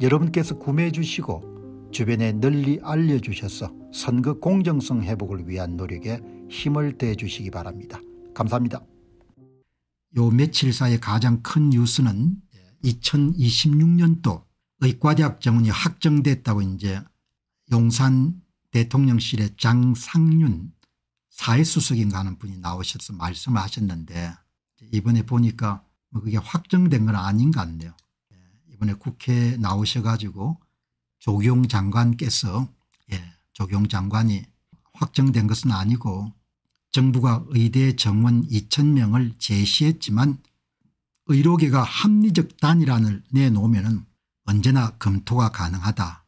여러분께서 구매해 주시고 주변에 널리 알려주셔서 선거 공정성 회복을 위한 노력에 힘을 대 주시기 바랍니다. 감사합니다. 요 며칠 사이 가장 큰 뉴스는 2026년도 의과대학 정원이 확정됐다고 이제 용산 대통령실의 장상윤 사회수석인가 하는 분이 나오셔서 말씀을 하셨는데 이번에 보니까 뭐 그게 확정된 건 아닌 것 같네요. 이번에 국회에 나오셔가지고 조경 장관께서 예, 조경 장관이 확정된 것은 아니고 정부가 의대 정원 2천명을 제시했지만 의료계가 합리적 단일안을 내놓으면 언제나 검토가 가능하다.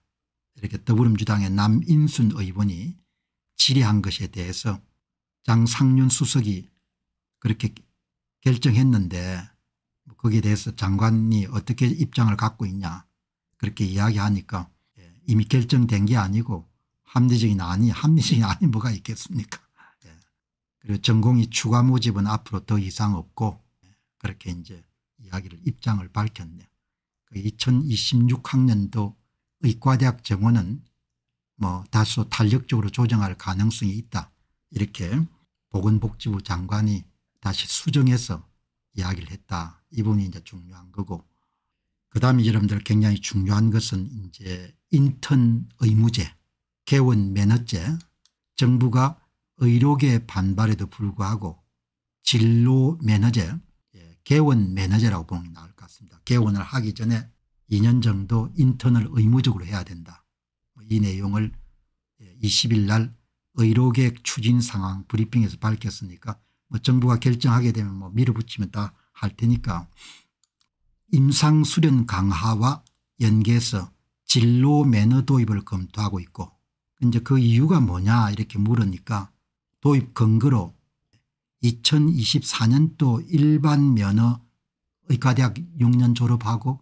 이렇게 더불어민주당의 남인순 의원이 질의한 것에 대해서 장상윤 수석이 그렇게 결정했는데 뭐 거기에 대해서 장관이 어떻게 입장을 갖고 있냐 그렇게 이야기하니까 예, 이미 결정된 게 아니고 합리적인 아니 합리적인 아니 뭐가 있겠습니까 예. 그리고 전공이 추가 모집은 앞으로 더 이상 없고 예, 그렇게 이제 이야기를 입장을 밝혔네요. 2026학년도 그 의과대학 정원은 뭐 다소 탄력적으로 조정할 가능성이 있다 이렇게 보건복지부 장관이 다시 수정해서 이야기를 했다. 이 부분이 이제 중요한 거고 그다음에 여러분들 굉장히 중요한 것은 이제 인턴 의무제 개원 매너제 정부가 의료계 반발에도 불구하고 진로 매너제 예, 개원 매너제라고 보는 게 나을 것 같습니다. 개원을 하기 전에 2년 정도 인턴을 의무적으로 해야 된다. 뭐 이 내용을 20일 예, 날의료계 추진 상황 브리핑에서 밝혔으니까 뭐 정부가 결정하게 되면 뭐 밀어붙이면 다 할 테니까 임상 수련 강화와 연계해서 진로 매너 도입을 검토하고 있고 이제 그 이유가 뭐냐 이렇게 물으니까 도입 근거로 2024년도 일반 면허 의과대학 6년 졸업하고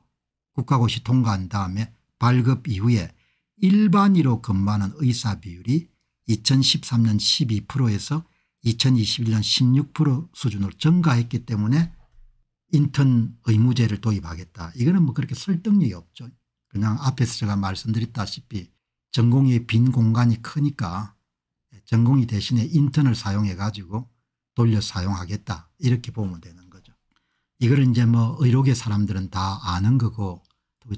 국가고시 통과한 다음에 발급 이후에 일반의로 근무하는 의사 비율이 2013년 12%에서 2021년 16% 수준으로 증가했기 때문에 인턴 의무제를 도입하겠다. 이거는 뭐 그렇게 설득력이 없죠. 그냥 앞에서 제가 말씀드렸다시피 전공의 빈 공간이 크니까 전공이 대신에 인턴을 사용해 가지고 돌려 사용하겠다 이렇게 보면 되는 거죠. 이걸 이제 뭐 의료계 사람들은 다 아는 거고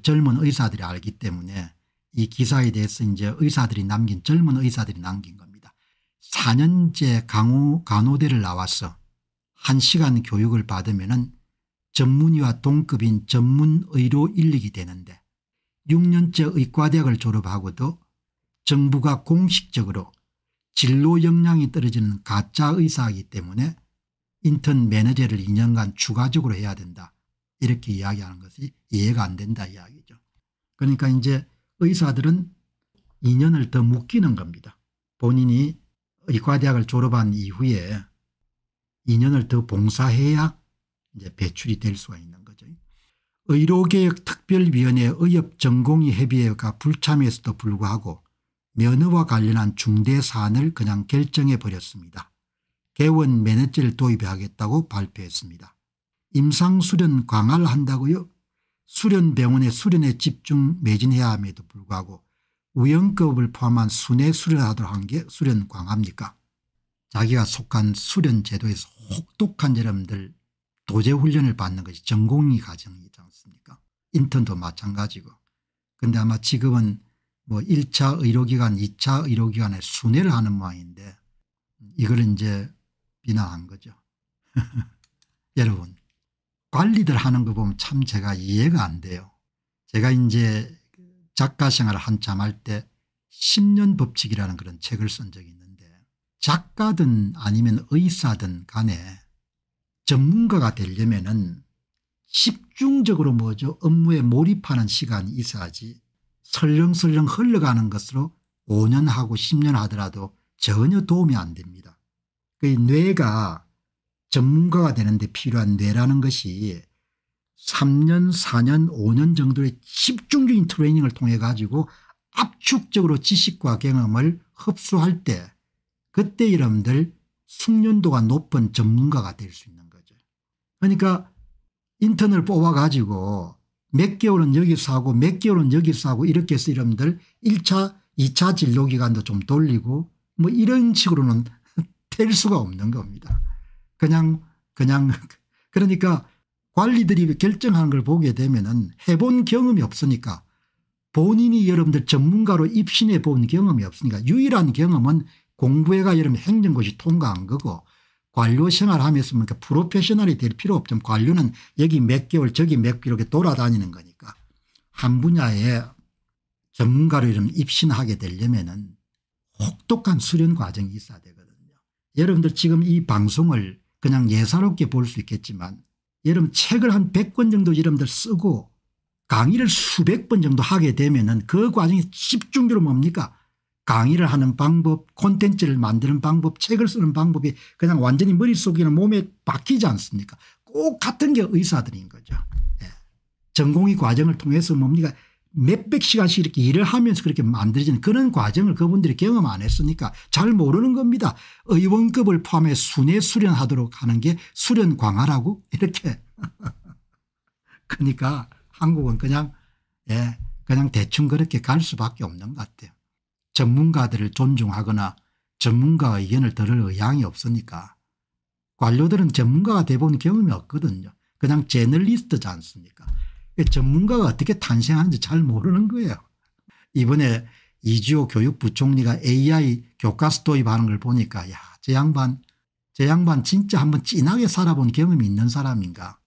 젊은 의사들이 알기 때문에 이 기사에 대해서 이제 의사들이 남긴 젊은 의사들이 남긴 겁니다. 4년제 강호 간호대를 나와서 1시간 교육을 받으면 전문의와 동급인 전문의료 인력이 되는데 6년째 의과대학을 졸업하고도 정부가 공식적으로 진로 역량이 떨어지는 가짜 의사이기 때문에 인턴 매너제를 2년간 추가적으로 해야 된다 이렇게 이야기하는 것이 이해가 안 된다 이야기죠. 그러니까 이제 의사들은 2년을 더 묶이는 겁니다. 본인이 의과대학을 졸업한 이후에 2년을 더 봉사해야 이제 배출이 될 수가 있는 거죠. 의료개혁 특별위원회 의협 전공의 협의회가 불참에서도 불구하고 면허와 관련한 중대 사안을 그냥 결정해 버렸습니다. 개원 면허제를 도입하겠다고 발표했습니다. 임상수련 강화를 한다고요? 수련병원의 수련에 집중 매진해야 함에도 불구하고 우영급을 포함한 순회 수련하도록 한 게 수련 광합니까 자기가 속한 수련 제도에서 혹독한 여러분들 도제 훈련을 받는 것이 전공이 과정이지 않습니까 인턴도 마찬가지고 근데 아마 지금은 뭐 1차 의료기관 2차 의료기관에 순회를 하는 모양인데 이걸 이제 비난한 거죠. 여러분 관리들 하는 거 보면 참 제가 이해가 안 돼요. 제가 이제 작가 생활을 한참 할 때 10년 법칙이라는 그런 책을 쓴 적이 있는데 작가든 아니면 의사든 간에 전문가가 되려면은 집중적으로 뭐죠 업무에 몰입하는 시간이 있어야지 설렁설렁 흘러가는 것으로 5년 하고 10년 하더라도 전혀 도움이 안 됩니다. 그 뇌가 전문가가 되는데 필요한 뇌라는 것이 3년 4년 5년 정도의 집중적인 트레이닝을 통해 가지고 압축적으로 지식과 경험을 흡수할 때 그때 이름들 숙련도가 높은 전문가가 될 수 있는 거죠. 그러니까 인턴을 뽑아 가지고 몇 개월은 여기서 하고 몇 개월은 여기서 하고 이렇게 해서 이름들 1차 2차 진로기간도 좀 돌리고 뭐 이런 식으로는 될 수가 없는 겁니다. 그냥 그냥 그러니까 관리들이 결정하는 걸 보게 되면 은 해본 경험이 없으니까 본인이 여러분들 전문가로 입신해 본 경험이 없으니까 유일한 경험은 공부해가 여러분 행정고시 통과한 거고 관료 생활하면서 그러니까 뭐 프로페셔널이 될 필요 없지만 관료는 여기 몇 개월 저기 몇 개월 이렇게 돌아다니는 거니까 한 분야에 전문가로 이런 입신하게 되려면 은 혹독한 수련 과정이 있어야 되거든요. 여러분들 지금 이 방송을 그냥 예사롭게 볼 수 있겠지만 여러분 책을 한 100권 정도 여러분들 쓰고 강의를 수백 번 정도 하게 되면 은그 과정에 집중적으로 뭡니까 강의를 하는 방법 콘텐츠를 만드는 방법 책을 쓰는 방법이 그냥 완전히 머릿속이나 몸에 박히지 않습니까 꼭 같은 게 의사들인 거죠. 예. 전공의 과정을 통해서 뭡니까 몇백 시간씩 이렇게 일을 하면서 그렇게 만들어진 그런 과정을 그분들이 경험 안 했으니까 잘 모르는 겁니다. 의원급을 포함해 순회 수련하도록 하는 게 수련 광활하고 이렇게 그러니까 한국은 그냥 예 그냥 대충 그렇게 갈 수밖에 없는 것 같아요. 전문가들을 존중하거나 전문가 의견을 들을 의향이 없으니까 관료들은 전문가가 대본 경험이 없거든요. 그냥 제널리스트지 않습니까 전문가가 어떻게 탄생하는지 잘 모르는 거예요. 이번에 이지호 교육부총리가 AI 교과서 도입하는 걸 보니까 야저 양반 저 양반 진짜 한번 진하게 살아본 경험이 있는 사람인가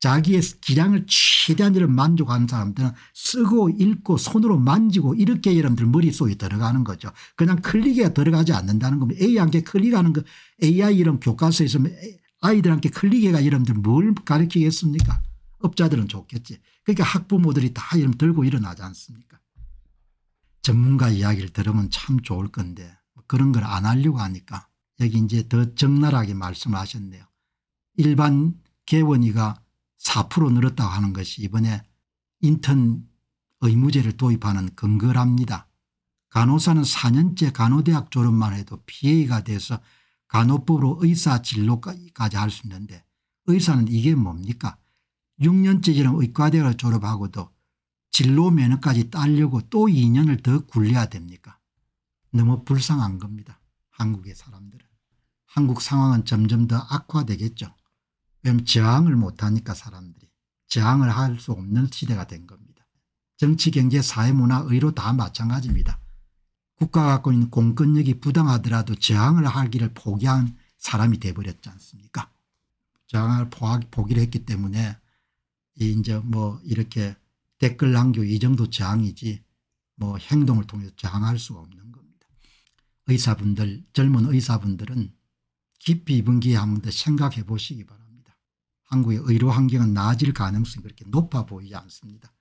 자기의 기량을 최대한 만족하는 사람들은 쓰고 읽고 손으로 만지고 이렇게 여러분들 머릿속에 들어가는 거죠. 그냥 클릭에 들어가지 않는다는 겁니다. AI한테 클릭하는 거 AI 이런 교과서에서 아이들한테 클릭해가 여러분들 뭘 가르치겠습니까 업자들은 좋겠지. 그러니까 학부모들이 다 이름 들고 일어나지 않습니까 전문가 이야기를 들으면 참 좋을 건데 뭐 그런 걸 안 하려고 하니까 여기 이제 더 적나라하게 말씀을 하셨네요. 일반 개원이가 4% 늘었다고 하는 것이 이번에 인턴 의무제를 도입하는 근거랍니다. 간호사는 4년째 간호대학 졸업만 해도 PA가 돼서 간호법으로 의사 진로까지 할 수 있는데 의사는 이게 뭡니까 6년째 지금 의과대학을 졸업하고도 진로 면허까지 따려고 또 2년을 더 굴려야 됩니까 너무 불쌍한 겁니다. 한국의 사람들은. 한국 상황은 점점 더 악화되겠죠. 왜냐하면 저항을 못하니까 사람들이. 저항을 할 수 없는 시대가 된 겁니다. 정치 경제 사회문화 의료 다 마찬가지입니다. 국가가 갖고 있는 공권력이 부당하더라도 저항을 하기를 포기한 사람이 돼버렸지 않습니까 저항을 포기를 했기 때문에 이제 뭐 이렇게 댓글 남겨이 정도 저항이지 뭐 행동을 통해서 저항할 수가 없는 겁니다. 의사분들 젊은 의사분들은 깊이 이번 기회한번 더 생각해 보시기 바랍니다. 한국의 의료 환경은 나아질 가능성이 그렇게 높아 보이지 않습니다.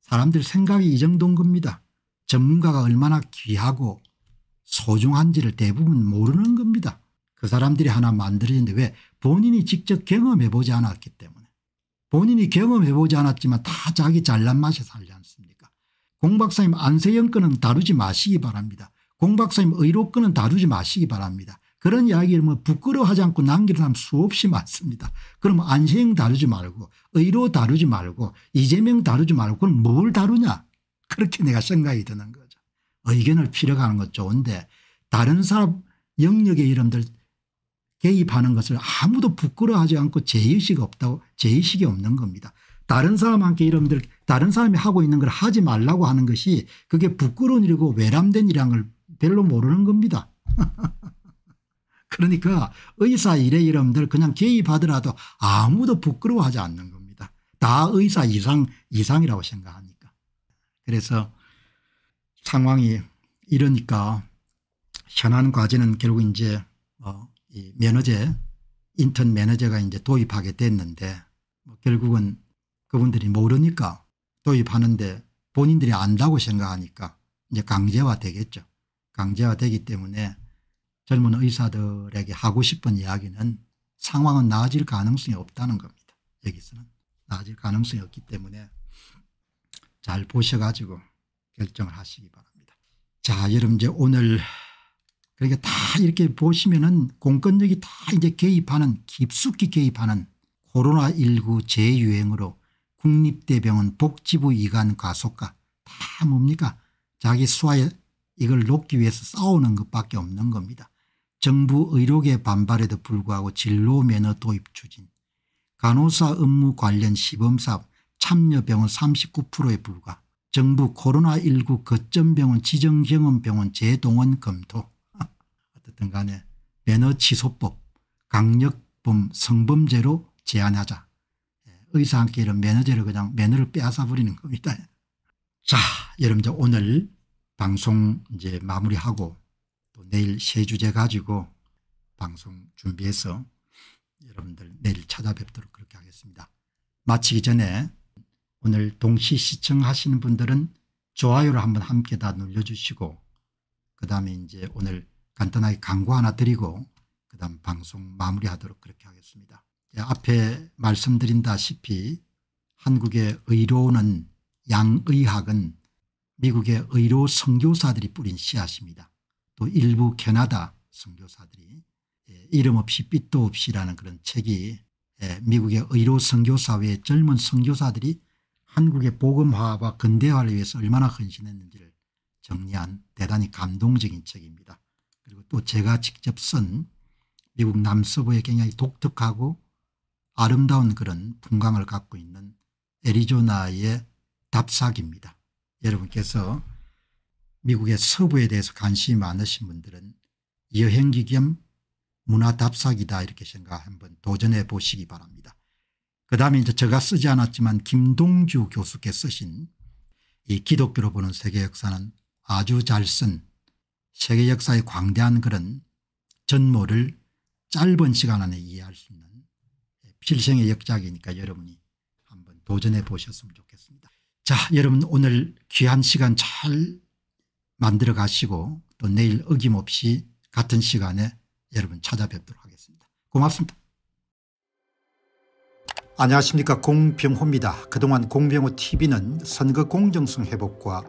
사람들 생각이 이 정도인 겁니다. 전문가가 얼마나 귀하고 소중한지를 대부분 모르는 겁니다. 그 사람들이 하나 만들어졌는데 왜 본인이 직접 경험해 보지 않았기 때문에 본인이 경험해 보지 않았지만 다 자기 잘난 맛에 살지 않습니까 공 박사님 안세영 건은 다루지 마시기 바랍니다. 공 박사님 의료 건은 다루지 마시기 바랍니다. 그런 이야기를 뭐 부끄러워하지 않고 남기는 사람 수없이 많습니다. 그럼 안세영 다루지 말고 의료 다루지 말고 이재명 다루지 말고 그럼 뭘 다루냐 그렇게 내가 생각이 드는 거죠. 의견을 피력하는 것 좋은데 다른 사람 영역의 이름들 개입하는 것을 아무도 부끄러워하지 않고 제의식 이 없다고 제의식이 없는 겁니다. 다른 사람한테 여러분들 다른 사람이 하고 있는 걸 하지 말라고 하는 것이 그게 부끄러운 일이고 외람된 일이란 걸 별로 모르는 겁니다. 그러니까 의사 일에 여러분들 그냥 개입하더라도 아무도 부끄러워하지 않는 겁니다. 다 의사 이상 이상이라고 생각하니까. 그래서 상황이 이러니까 현안 과제는 결국 이제 어이 매너제 인턴 매너제가 이제 도입하게 됐는데 뭐 결국은 그분들이 모르니까 도입하는데 본인들이 안다고 생각하니까 이제 강제화 되겠죠. 강제화 되기 때문에 젊은 의사들에게 하고 싶은 이야기는 상황은 나아질 가능성이 없다는 겁니다. 여기서는 나아질 가능성이 없기 때문에 잘 보셔가지고 결정을 하시기 바랍니다. 자 여러분 이제 오늘 그러니까 다 이렇게 보시면은 공권력이 다 이제 개입하는 깊숙이 개입하는 코로나19 재유행으로 국립대병원 복지부 이관 가속과다 뭡니까 자기 수하에 이걸 놓기 위해서 싸우는 것밖에 없는 겁니다. 정부 의료계 반발에도 불구하고 진로 면허 도입 추진 간호사 업무 관련 시범사업 참여병원 39%에 불과 정부 코로나19 거점병원 지정경험병원 재동원 검토 어쨌든 간에 매너 취소법 강력범 성범죄로 제한하자. 예, 의사한테 이런 매너제를 그냥 매너를 빼앗아 버리는 겁니다. 예. 자 여러분 들 오늘 방송 이제 마무리하고 또 내일 새 주제 가지고 방송 준비해서 여러분들 내일 찾아뵙도록 그렇게 하겠습니다. 마치기 전에 오늘 동시 시청하시는 분들은 좋아요를 한번 함께 다 눌러주시고 그 다음에 이제 오늘 간단하게 광고 하나 드리고 그다음 방송 마무리하도록 그렇게 하겠습니다. 예, 앞에 말씀드린다시피 한국의 의료는 양의학은 미국의 의료 선교사들이 뿌린 씨앗입니다. 또 일부 캐나다 선교사들이 예, 이름 없이 빛도 없이라는 그런 책이 예, 미국의 의료 선교사회의 젊은 선교사들이 한국의 보금화와 근대화를 위해서 얼마나 헌신했는지를 정리한 대단히 감동적인 책입니다. 또 제가 직접 쓴 미국 남서부의 굉장히 독특하고 아름다운 그런 풍광을 갖고 있는 애리조나의 답사기입니다. 여러분께서 미국의 서부에 대해서 관심이 많으신 분들은 여행기 겸 문화 답사기다 이렇게 생각 한번 도전해 보시기 바랍니다. 그 다음에 이제 제가 쓰지 않았지만 김동주 교수께 쓰신 이 기독교로 보는 세계 역사는 아주 잘쓴 세계 역사의 광대한 그런 전모를 짧은 시간 안에 이해할 수 있는 필생의 역작이니까 여러분이 한번 도전해 보셨으면 좋겠습니다. 자 여러분 오늘 귀한 시간 잘 만들어 가시고 또 내일 어김없이 같은 시간에 여러분 찾아뵙도록 하겠습니다. 고맙습니다. 안녕하십니까 공병호입니다. 그동안 공병호 tv는 선거 공정성 회복과